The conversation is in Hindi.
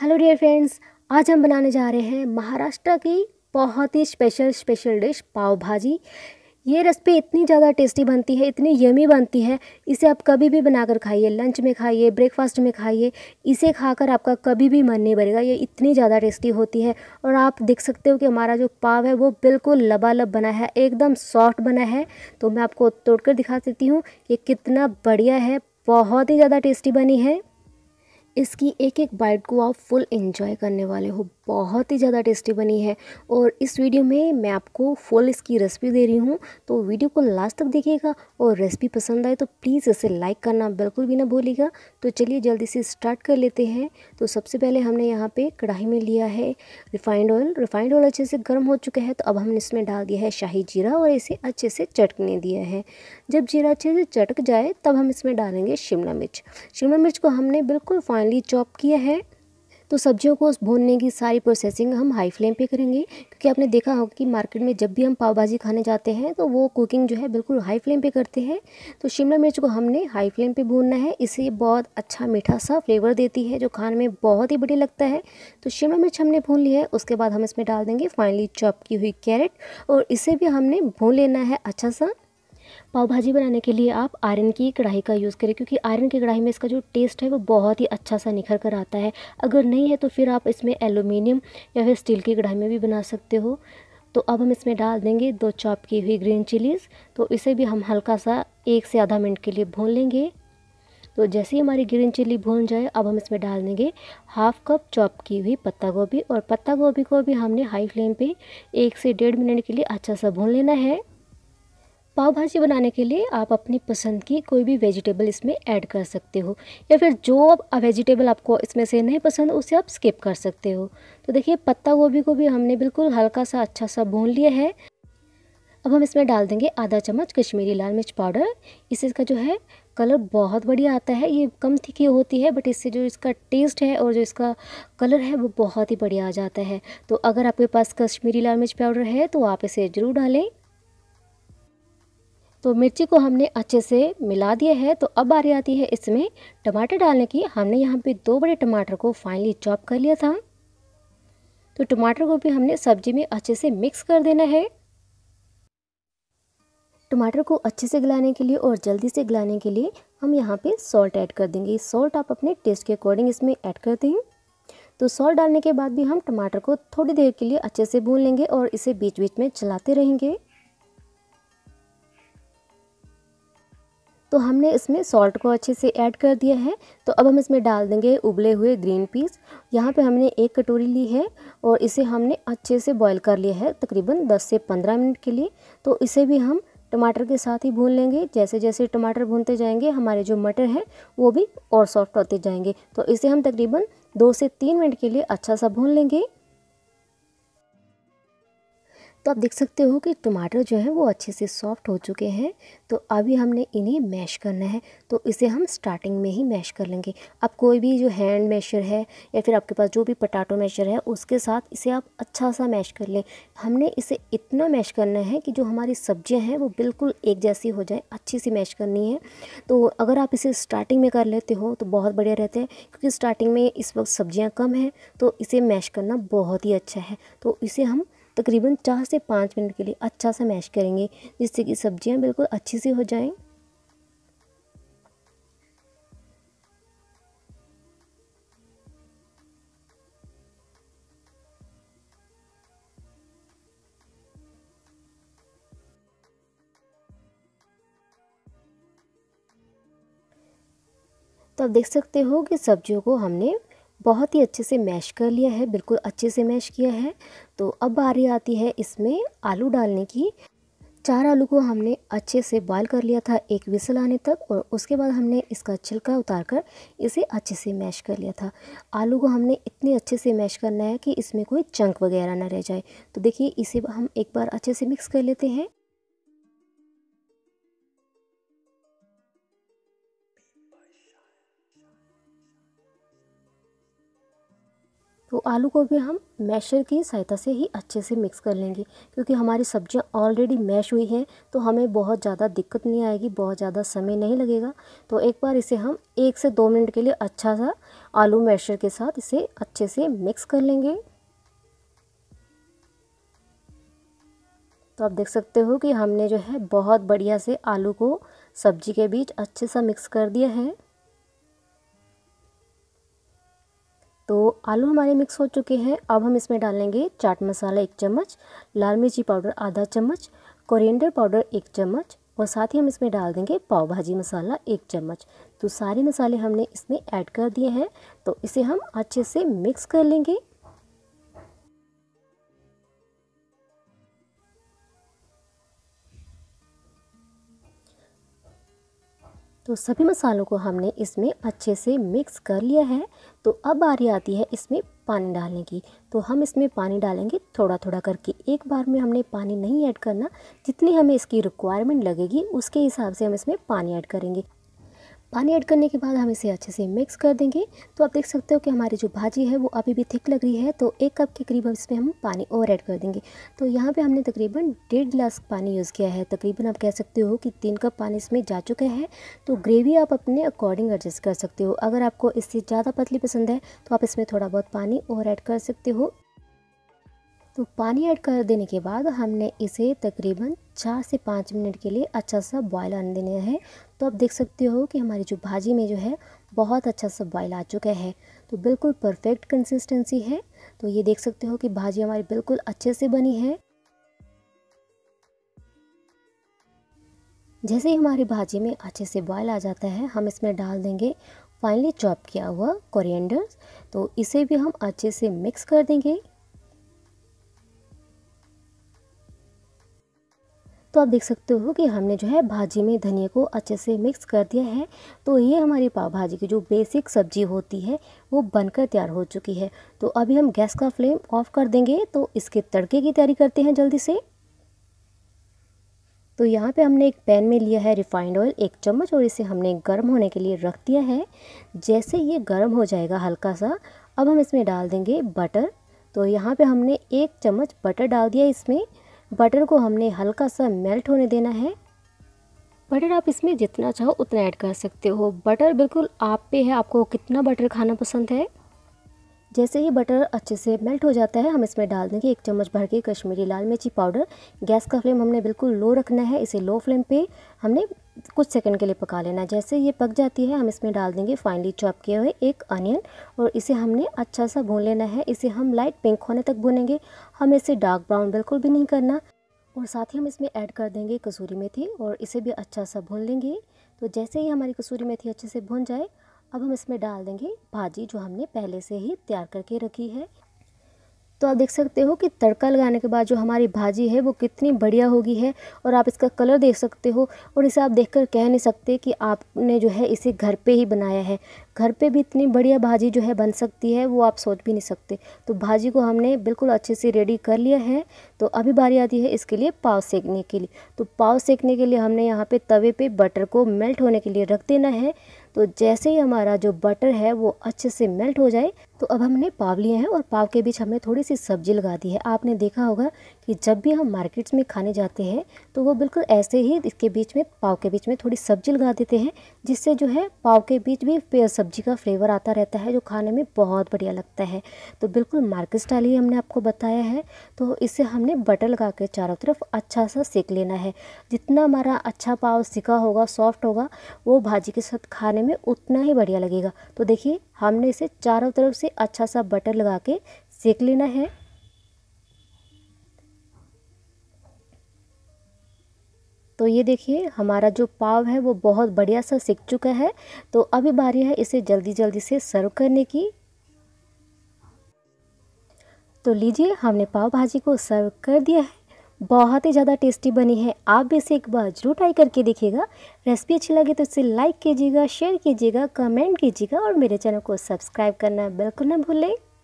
हेलो डियर फ्रेंड्स आज हम बनाने जा रहे हैं महाराष्ट्र की बहुत ही special special dish pav bhaji ये रेसिपी इतनी ज़्यादा टेस्टी बनती है इतनी यमी बनती है इसे आप कभी भी बनाकर खाइए लंच में खाइए ब्रेकफास्ट में खाइए इसे खाकर आपका कभी भी मन नहीं भरेगा ये इतनी ज़्यादा टेस्टी होती है और आप देख सकते हो कि हमारा जो पाव है वो बिल्कुल लबालब बना है एकदम सॉफ्ट बना है तो मैं आपको तोड़ दिखा देती हूँ ये कितना बढ़िया है बहुत ही ज़्यादा टेस्टी बनी है इसकी एक एक बाइट को आप फुल इंजॉय करने वाले हो बहुत ही ज़्यादा टेस्टी बनी है और इस वीडियो में मैं आपको फुल इसकी रेसिपी दे रही हूँ तो वीडियो को लास्ट तक देखिएगा और रेसिपी पसंद आए तो प्लीज़ इसे लाइक करना बिल्कुल भी ना भूलिएगा तो चलिए जल्दी से स्टार्ट कर लेते हैं तो सबसे पहले हमने यहाँ पे कढ़ाई में लिया है रिफाइंड ऑयल रिफाइंड ऑयल अच्छे से गर्म हो चुका है तो अब हमने इसमें डाल दिया है शाही जीरा और इसे अच्छे से चटकने दिया है जब जीरा अच्छे से चटक जाए तब हम इसमें डालेंगे शिमला मिर्च शिमला मिर्च को हमने बिल्कुल फाइनली चॉप किया है तो सब्जियों को भूनने की सारी प्रोसेसिंग हम हाई फ्लेम पे करेंगे क्योंकि आपने देखा होगा कि मार्केट में जब भी हम पाव भाजी खाने जाते हैं तो वो कुकिंग जो है बिल्कुल हाई फ्लेम पे करते हैं तो शिमला मिर्च को हमने हाई फ्लेम पे भूनना है इसे बहुत अच्छा मीठा सा फ्लेवर देती है जो खाने में बहुत ही बढ़िया लगता है तो शिमला मिर्च हमने भून ली है उसके बाद हम इसमें डाल देंगे फाइनली चॉप की हुई कैरेट और इसे भी हमने भून लेना है अच्छा सा पाव भाजी बनाने के लिए आप आयरन की कढ़ाई का यूज़ करें क्योंकि आयरन की कढ़ाई में इसका जो टेस्ट है वो बहुत ही अच्छा सा निखर कर आता है अगर नहीं है तो फिर आप इसमें एलुमिनियम या फिर स्टील की कढ़ाई में भी बना सकते हो तो अब हम इसमें डाल देंगे दो चॉप की हुई ग्रीन चिलीज़ तो इसे भी हम हल्का सा एक से आधा मिनट के लिए भून लेंगे तो जैसे ही हमारी ग्रीन चिली भून जाए अब हम इसमें डाल देंगे हाफ कप चॉप की हुई पत्ता गोभी और पत्ता गोभी को भी हमने हाई फ्लेम पे एक से डेढ़ मिनट के लिए अच्छा सा भून लेना है पाव भाजी बनाने के लिए आप अपनी पसंद की कोई भी वेजिटेबल इसमें ऐड कर सकते हो या फिर जो वेजिटेबल आपको इसमें से नहीं पसंद उसे आप स्किप कर सकते हो तो देखिए पत्ता गोभी को भी हमने बिल्कुल हल्का सा अच्छा सा भून लिया है अब हम इसमें डाल देंगे आधा चम्मच कश्मीरी लाल मिर्च पाउडर इससे इसका जो है कलर बहुत बढ़िया आता है ये कम तीखी होती है बट इससे जो इसका टेस्ट है और जो इसका कलर है वो बहुत ही बढ़िया आ जाता है तो अगर आपके पास कश्मीरी लाल मिर्च पाउडर है तो आप इसे ज़रूर डालें तो मिर्ची को हमने अच्छे से मिला दिया है तो अब बारी आती है इसमें टमाटर डालने की हमने यहाँ पे दो बड़े टमाटर को फाइनली चॉप कर लिया था तो टमाटर को भी हमने सब्जी में अच्छे से मिक्स कर देना है टमाटर को अच्छे से गलाने के लिए और जल्दी से गलाने के लिए हम यहाँ पे सॉल्ट ऐड कर देंगे सॉल्ट आप अपने टेस्ट के अकॉर्डिंग इसमें ऐड करते हैं तो सॉल्ट डालने के बाद भी हम टमाटर को थोड़ी देर के लिए अच्छे से भून लेंगे और इसे बीच बीच में चलाते रहेंगे तो हमने इसमें सॉल्ट को अच्छे से ऐड कर दिया है तो अब हम इसमें डाल देंगे उबले हुए ग्रीन पीस यहाँ पे हमने एक कटोरी ली है और इसे हमने अच्छे से बॉईल कर लिया है तकरीबन 10 से 15 मिनट के लिए तो इसे भी हम टमाटर के साथ ही भून लेंगे जैसे जैसे टमाटर भूनते जाएंगे हमारे जो मटर है वो भी और सॉफ्ट होते जाएंगे तो इसे हम तकरीबन दो से तीन मिनट के लिए अच्छा सा भून लेंगे तो आप देख सकते हो कि टमाटर जो है वो अच्छे से सॉफ्ट हो चुके हैं तो अभी हमने इन्हें मैश करना है तो इसे हम स्टार्टिंग में ही मैश कर लेंगे आप कोई भी जो हैंड मैशर है या फिर आपके पास जो भी पटाटो मैशर है उसके साथ इसे आप अच्छा सा मैश कर लें हमने इसे इतना मैश करना है कि जो हमारी सब्जियाँ हैं वो बिल्कुल एक जैसी हो जाए अच्छी सी मैश करनी है तो अगर आप इसे स्टार्टिंग में कर लेते हो तो बहुत बढ़िया रहता है क्योंकि स्टार्टिंग में इस वक्त सब्ज़ियाँ कम हैं तो इसे मैश करना बहुत ही अच्छा है तो इसे हम तकरीबन चार से पाँच मिनट के लिए अच्छा सा मैश करेंगे जिससे कि सब्जियां बिल्कुल अच्छी सी हो जाएं तो आप देख सकते हो कि सब्जियों को हमने बहुत ही अच्छे से मैश कर लिया है बिल्कुल अच्छे से मैश किया है तो अब बारी आती है इसमें आलू डालने की चार आलू को हमने अच्छे से बॉयल कर लिया था एक विसल आने तक और उसके बाद हमने इसका छिलका उतार कर इसे अच्छे से मैश कर लिया था आलू को हमने इतने अच्छे से मैश करना है कि इसमें कोई चंक वगैरह ना रह जाए तो देखिए इसे हम एक बार अच्छे से मिक्स कर लेते हैं तो आलू को भी हम मैशर की सहायता से ही अच्छे से मिक्स कर लेंगे क्योंकि हमारी सब्जियां ऑलरेडी मैश हुई हैं तो हमें बहुत ज़्यादा दिक्कत नहीं आएगी बहुत ज़्यादा समय नहीं लगेगा तो एक बार इसे हम एक से दो मिनट के लिए अच्छा सा आलू मैशर के साथ इसे अच्छे से मिक्स कर लेंगे तो आप देख सकते हो कि हमने जो है बहुत बढ़िया से आलू को सब्जी के बीच अच्छे सा मिक्स कर दिया है तो आलू हमारे मिक्स हो चुके हैं अब हम इसमें डालेंगे चाट मसाला एक चम्मच लाल मिर्ची पाउडर आधा चम्मच कोरिएंडर पाउडर एक चम्मच और साथ ही हम इसमें डाल देंगे पाव भाजी मसाला एक चम्मच तो सारे मसाले हमने इसमें ऐड कर दिए हैं तो इसे हम अच्छे से मिक्स कर लेंगे तो सभी मसालों को हमने इसमें अच्छे से मिक्स कर लिया है तो अब बारी आती है इसमें पानी डालने की तो हम इसमें पानी डालेंगे थोड़ा थोड़ा करके एक बार में हमने पानी नहीं ऐड करना जितनी हमें इसकी रिक्वायरमेंट लगेगी उसके हिसाब से हम इसमें पानी ऐड करेंगे पानी ऐड करने के बाद हम इसे अच्छे से मिक्स कर देंगे तो आप देख सकते हो कि हमारी जो भाजी है वो अभी भी थिक लग रही है तो एक कप के करीब इसमें हम पानी और ऐड कर देंगे तो यहाँ पे हमने तकरीबन डेढ़ गिलास पानी यूज़ किया है तकरीबन आप कह सकते हो कि तीन कप पानी इसमें जा चुका है तो ग्रेवी आप अपने अकॉर्डिंग एडजस्ट कर सकते हो अगर आपको इससे ज़्यादा पतली पसंद है तो आप इसमें थोड़ा बहुत पानी और ऐड कर सकते हो तो पानी ऐड कर देने के बाद हमने इसे तकरीबन चार से पाँच मिनट के लिए अच्छा सा बॉयल आने देना है तो आप देख सकते हो कि हमारी जो भाजी में जो है बहुत अच्छा सा बॉयल आ चुका है तो बिल्कुल परफेक्ट कंसिस्टेंसी है तो ये देख सकते हो कि भाजी हमारी बिल्कुल अच्छे से बनी है जैसे ही हमारी भाजी में अच्छे से बॉयल आ जाता है हम इसमें डाल देंगे फाइनली चॉप किया हुआ कोरिएंडर तो इसे भी हम अच्छे से मिक्स कर देंगे तो आप देख सकते हो कि हमने जो है भाजी में धनिया को अच्छे से मिक्स कर दिया है तो ये हमारी पाव भाजी की जो बेसिक सब्जी होती है वो बनकर तैयार हो चुकी है तो अभी हम गैस का फ्लेम ऑफ कर देंगे तो इसके तड़के की तैयारी करते हैं जल्दी से तो यहाँ पे हमने एक पैन में लिया है रिफाइंड ऑयल एक चम्मच और इसे हमने गर्म होने के लिए रख दिया है जैसे ये गर्म हो जाएगा हल्का सा अब हम इसमें डाल देंगे बटर तो यहाँ पे हमने एक चम्मच बटर डाल दिया इसमें बटर को हमने हल्का सा मेल्ट होने देना है बटर आप इसमें जितना चाहो उतना ऐड कर सकते हो बटर बिल्कुल आप पे है आपको कितना बटर खाना पसंद है जैसे ही बटर अच्छे से मेल्ट हो जाता है हम इसमें डाल देंगे एक चम्मच भर के कश्मीरी लाल मिर्ची पाउडर गैस का फ्लेम हमने बिल्कुल लो रखना है इसे लो फ्लेम पे हमने कुछ सेकंड के लिए पका लेना जैसे ये पक जाती है हम इसमें डाल देंगे फाइनली चॉप किए हुए एक अनियन और इसे हमने अच्छा सा भून लेना है इसे हम लाइट पिंक होने तक भूनेंगे हमें इसे डार्क ब्राउन बिल्कुल भी नहीं करना और साथ ही हम इसमें ऐड कर देंगे कसूरी मेथी और इसे भी अच्छा सा भून लेंगे तो जैसे ही हमारी कसूरी मेथी अच्छे से भून जाए अब हम इसमें डाल देंगे भाजी जो हमने पहले से ही तैयार करके रखी है तो आप देख सकते हो कि तड़का लगाने के बाद जो हमारी भाजी है वो कितनी बढ़िया होगी है और आप इसका कलर देख सकते हो और इसे आप देखकर कह नहीं सकते कि आपने जो है इसे घर पे ही बनाया है घर पे भी इतनी बढ़िया भाजी जो है बन सकती है वो आप सोच भी नहीं सकते तो भाजी को हमने बिल्कुल अच्छे से रेडी कर लिया है तो अभी बारी आती है इसके लिए पाव सेकने के लिए तो पाव सेकने के लिए हमने यहाँ पे तवे पे बटर को मेल्ट होने के लिए रख देना है तो जैसे ही हमारा जो बटर है वो अच्छे से मेल्ट हो जाए तो अब हमने पाव लिए हैं और पाव के बीच हमने थोड़ी सी सब्जी लगा दी है आपने देखा होगा कि जब भी हम मार्केट्स में खाने जाते हैं तो वो बिल्कुल ऐसे ही इसके बीच में पाव के बीच में थोड़ी सब्जी लगा देते हैं जिससे जो है पाव के बीच भी सब्जी का फ्लेवर आता रहता है जो खाने में बहुत बढ़िया लगता है तो बिल्कुल मार्केट स्टाइल ही हमने आपको बताया है तो इसे हमने बटर लगा के चारों तरफ अच्छा सा सेक लेना है जितना हमारा अच्छा पाव सिका होगा सॉफ्ट होगा वो भाजी के साथ खाने में उतना ही बढ़िया लगेगा तो देखिए हमने इसे चारों तरफ से अच्छा सा बटर लगा के सेक लेना है तो ये देखिए हमारा जो पाव है वो बहुत बढ़िया सा सिक चुका है तो अभी बारी है इसे जल्दी जल्दी से सर्व करने की तो लीजिए हमने पाव भाजी को सर्व कर दिया है बहुत ही ज़्यादा टेस्टी बनी है आप भी इसे एक बार जरूर ट्राई करके देखिएगा रेसिपी अच्छी लगे तो इसे लाइक कीजिएगा शेयर कीजिएगा कमेंट कीजिएगा और मेरे चैनल को सब्सक्राइब करना बिल्कुल ना भूलें